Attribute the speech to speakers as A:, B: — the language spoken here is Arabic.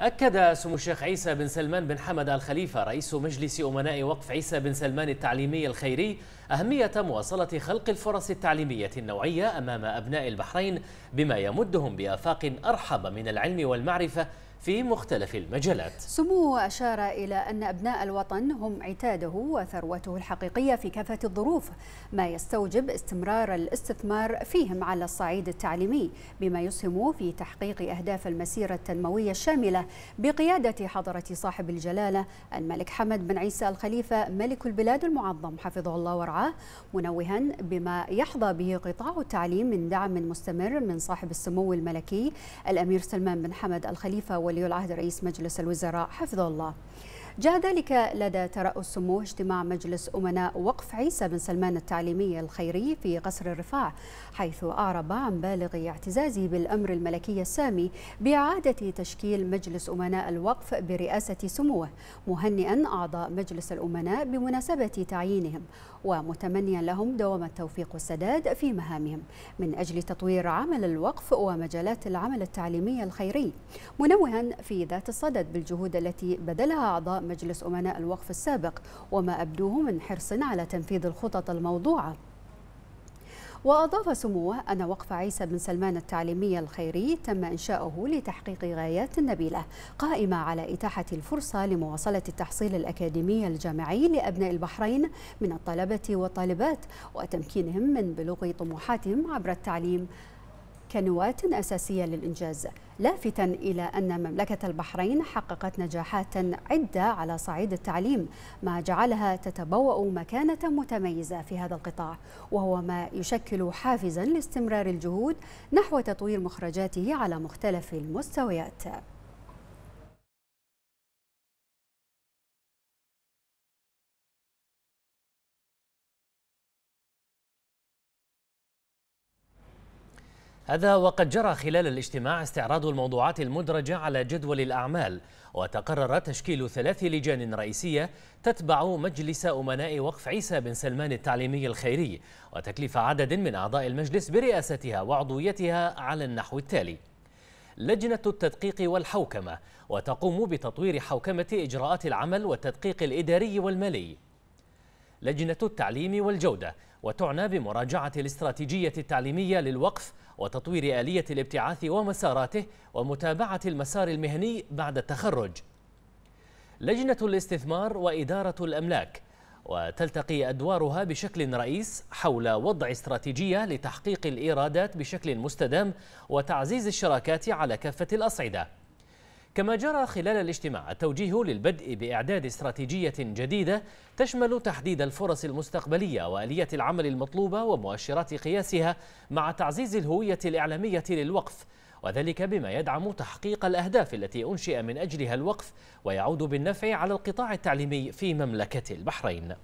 A: أكد سمو الشيخ عيسى بن سلمان بن حمد الخليفة رئيس مجلس أمناء وقف عيسى بن سلمان التعليمي الخيري أهمية مواصلة خلق الفرص التعليمية النوعية أمام أبناء البحرين بما يمدهم بآفاق أرحب من العلم والمعرفة في مختلف المجالات
B: سموه أشار إلى أن أبناء الوطن هم عتاده وثروته الحقيقية في كافة الظروف ما يستوجب استمرار الاستثمار فيهم على الصعيد التعليمي بما يسهم في تحقيق أهداف المسيرة التنموية الشاملة بقيادة حضرة صاحب الجلالة الملك حمد بن عيسى الخليفة ملك البلاد المعظم حفظه الله ورعاه منوها بما يحظى به قطاع التعليم من دعم مستمر من صاحب السمو الملكي الأمير سلمان بن حمد الخليفة والي ولي العهد رئيس مجلس الوزراء حفظه الله جاء ذلك لدى ترأس سموه اجتماع مجلس أمناء وقف عيسى بن سلمان التعليمي الخيري في قصر الرفاع حيث أعرب عن بالغ اعتزازه بالأمر الملكي السامي بإعادة تشكيل مجلس أمناء الوقف برئاسة سموه مهنئا أعضاء مجلس الأمناء بمناسبة تعيينهم ومتمنيا لهم دوام التوفيق والسداد في مهامهم من أجل تطوير عمل الوقف ومجالات العمل التعليمي الخيري منوها في ذات الصدد بالجهود التي بذلها أعضاء مجلس أمناء الوقف السابق وما أبدوه من حرص على تنفيذ الخطط الموضوعة وأضاف سموه أن وقف عيسى بن سلمان التعليمي الخيري تم إنشاؤه لتحقيق غايات نبيلة قائمة على إتاحة الفرصة لمواصلة التحصيل الأكاديمي الجامعي لأبناء البحرين من الطلبة والطالبات وتمكينهم من بلوغ طموحاتهم عبر التعليم كنواة أساسية للإنجاز لافتا إلى أن مملكة البحرين حققت نجاحات عدة على صعيد التعليم ما جعلها تتبوأ مكانة متميزة في هذا القطاع وهو ما يشكل حافزا لاستمرار الجهود نحو تطوير مخرجاته على مختلف المستويات هذا وقد جرى خلال الاجتماع استعراض الموضوعات المدرجة على
A: جدول الأعمال وتقرر تشكيل ثلاث لجان رئيسية تتبع مجلس أمناء وقف عيسى بن سلمان التعليمي الخيري وتكليف عدد من أعضاء المجلس برئاستها وعضويتها على النحو التالي لجنة التدقيق والحوكمة وتقوم بتطوير حوكمة إجراءات العمل والتدقيق الإداري والمالي لجنة التعليم والجودة وتعنى بمراجعة الاستراتيجية التعليمية للوقف وتطوير آلية الابتعاث ومساراته ومتابعة المسار المهني بعد التخرج لجنة الاستثمار وإدارة الأملاك وتلتقي أدوارها بشكل رئيس حول وضع استراتيجية لتحقيق الإيرادات بشكل مستدام وتعزيز الشراكات على كافة الأصعدة كما جرى خلال الاجتماع التوجيه للبدء بإعداد استراتيجية جديدة تشمل تحديد الفرص المستقبلية وآلية العمل المطلوبة ومؤشرات قياسها مع تعزيز الهوية الإعلامية للوقف وذلك بما يدعم تحقيق الأهداف التي أنشئ من أجلها الوقف ويعود بالنفع على القطاع التعليمي في مملكة البحرين